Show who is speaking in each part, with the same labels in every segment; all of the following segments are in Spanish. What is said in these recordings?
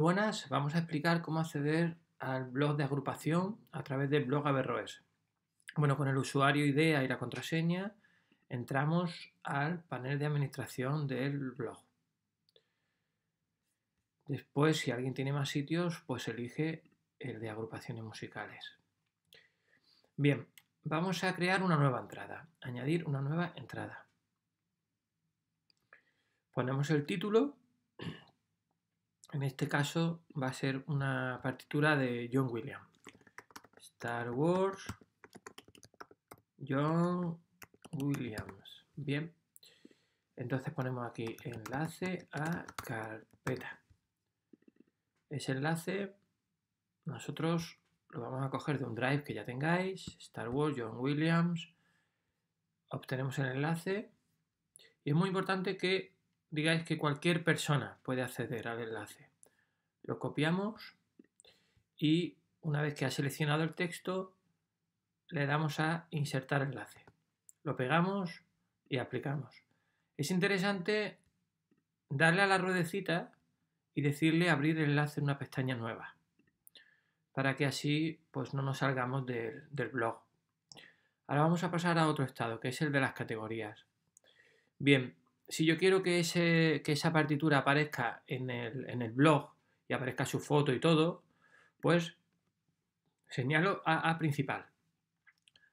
Speaker 1: Buenas, vamos a explicar cómo acceder al blog de agrupación a través de blog Averroes. Bueno, con el usuario idea y la contraseña entramos al panel de administración del blog. Después, si alguien tiene más sitios, pues elige el de agrupaciones musicales. Bien, vamos a crear una nueva entrada, añadir una nueva entrada. Ponemos el título en este caso va a ser una partitura de John Williams. Star Wars, John Williams. Bien. Entonces ponemos aquí enlace a carpeta. Ese enlace nosotros lo vamos a coger de un drive que ya tengáis, Star Wars, John Williams. Obtenemos el enlace. Y es muy importante que digáis que cualquier persona puede acceder al enlace. Lo copiamos y una vez que ha seleccionado el texto, le damos a insertar enlace. Lo pegamos y aplicamos. Es interesante darle a la ruedecita y decirle abrir enlace en una pestaña nueva para que así pues no nos salgamos del, del blog. Ahora vamos a pasar a otro estado, que es el de las categorías. Bien, si yo quiero que, esa partitura aparezca en el, blog y aparezca su foto y todo, pues señalo a, principal.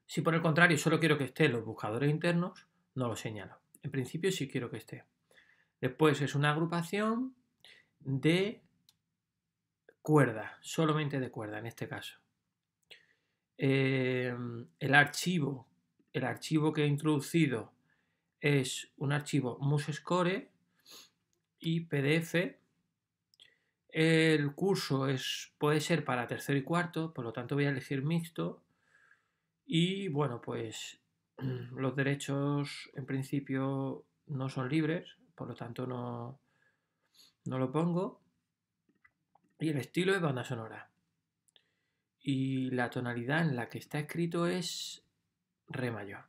Speaker 1: Si por el contrario solo quiero que esté los buscadores internos, no lo señalo. En principio sí quiero que esté. Después es una agrupación de cuerda, solamente de cuerda en este caso. Eh, el archivo, el archivo que he introducido es un archivo MuseScore y PDF. El curso es, puede ser para tercero y cuarto, por lo tanto voy a elegir mixto. Y bueno, pues los derechos en principio no son libres, por lo tanto no, no lo pongo. Y el estilo es banda sonora. Y la tonalidad en la que está escrito es re mayor.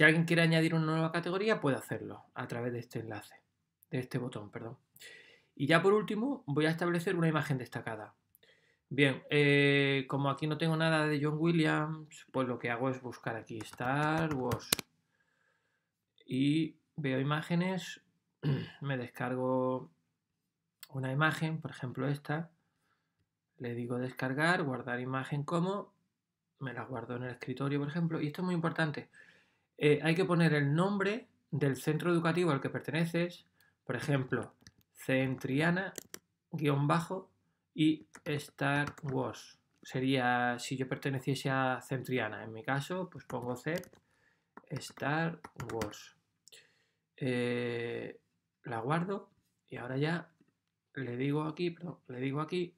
Speaker 1: Si alguien quiere añadir una nueva categoría, puede hacerlo a través de este enlace, de este botón, perdón. Y ya por último, voy a establecer una imagen destacada. Bien, eh, como aquí no tengo nada de John Williams, pues lo que hago es buscar aquí Star Wars. Y veo imágenes, me descargo una imagen, por ejemplo esta. Le digo descargar, guardar imagen como, me la guardo en el escritorio, por ejemplo. Y esto es muy importante. Eh, hay que poner el nombre del centro educativo al que perteneces, por ejemplo, Centriana, guión bajo, y Star Wars. Sería si yo perteneciese a Centriana. En mi caso, pues pongo C, Star Wars. Eh, la guardo y ahora ya le digo aquí, le digo aquí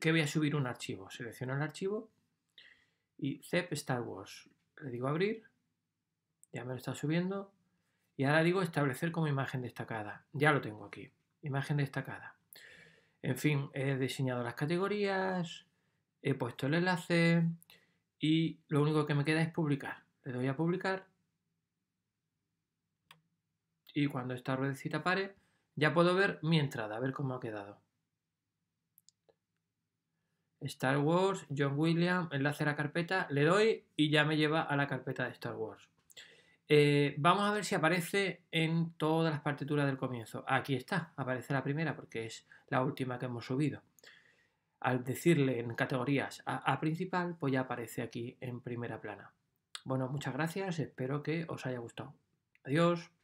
Speaker 1: que voy a subir un archivo. Selecciono el archivo y zep Star Wars. Le digo abrir ya me lo está subiendo. Y ahora digo establecer como imagen destacada. Ya lo tengo aquí. Imagen destacada. En fin, he diseñado las categorías, he puesto el enlace y lo único que me queda es publicar. Le doy a publicar y cuando esta ruedecita pare ya puedo ver mi entrada, a ver cómo ha quedado. Star Wars, John William, enlace a la carpeta, le doy y ya me lleva a la carpeta de Star Wars. Eh, vamos a ver si aparece en todas las partituras del comienzo. Aquí está, aparece la primera porque es la última que hemos subido. Al decirle en categorías a principal, pues ya aparece aquí en primera plana. Bueno, muchas gracias, espero que os haya gustado. Adiós.